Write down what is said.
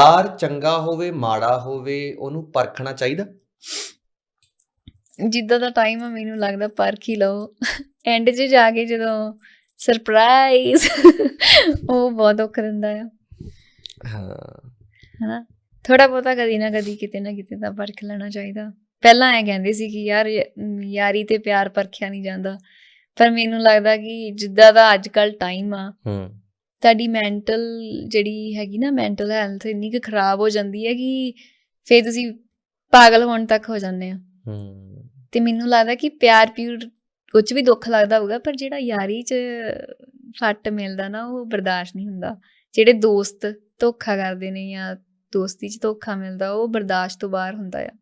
ਕਿਰਦਾਰ ਚੰਗਾ ਹੋਵੇ ਮਾੜਾ ਹੋਵੇ ਉਹਨੂੰ ਪਰਖਣਾ ਚਾਹੀਦਾ ਜਿੱਦਾਂ ਦਾ ਟਾਈਮ ਆ ਮੈਨੂੰ ਲੱਗਦਾ ਪਰਖ ਹੀ ਲਓ ਐਂਡ 'ਚ ਜਾ ਕੇ ਜਦੋਂ ਸਰਪ੍ਰਾਈਜ਼ ਉਹ ਬਹੁਤ ਔਖ ਦਿੰਦਾ ਆ ਹਾਂ ਹਾਂ ਥੋੜਾ ਬੋਤਾ ਕਦੀ ਨਾ ਕਦੀ ਕਿਤੇ ਨਾ ਕਿਤੇ ਤਾਂ ਪਰਖ ਲੈਣਾ ਚਾਹੀਦਾ ਪਹਿਲਾਂ ਐ ਕਹਿੰਦੇ ਸੀ ਕਿ ਯਾਰ ਯਾਰੀ ਤੇ ਪਿਆਰ ਪਰਖਿਆ ਨਹੀਂ ਜਾਂਦਾ ਪਰ ਮੈਨੂੰ ਲੱਗਦਾ ਕਿ ਜਿੱਦਾਂ ਦਾ ਅੱਜ ਕੱਲ ਟਾਈਮ ਆ ਹੂੰ ਤੁਹਾਡੀ ਮੈਂਟਲ ਜਿਹੜੀ ਹੈਗੀ ਨਾ ਮੈਂਟਲ ਹੈਲਥ ਇੰਨੀ ਕਿ ਖਰਾਬ ਹੋ ਜਾਂਦੀ ਹੈ ਕਿ ਫੇਰ ਤੁਸੀਂ ਪਾਗਲ ਹੋਣ ਤੱਕ ਹੋ ਜਾਂਦੇ ਆ ਹੂੰ ਤੇ ਮੈਨੂੰ ਲੱਗਦਾ ਕਿ ਪਿਆਰ ਪਿਉਰ ਕੁਝ ਵੀ ਦੁੱਖ ਲੱਗਦਾ ਹੋਊਗਾ ਪਰ ਜਿਹੜਾ ਯਾਰੀ 'ਚ ਫੱਟ ਮਿਲਦਾ ਨਾ ਉਹ ਬਰਦਾਸ਼ਤ ਨਹੀਂ ਹੁੰਦਾ ਜਿਹੜੇ ਦੋਸਤ ਧੋਖਾ ਕਰਦੇ ਨੇ ਜਾਂ ਦੋਸਤੀ 'ਚ ਧੋਖਾ ਮਿਲਦਾ ਉਹ ਬਰਦਾਸ਼ਤ ਤੋਂ ਬਾਹਰ ਹੁੰਦਾ ਆ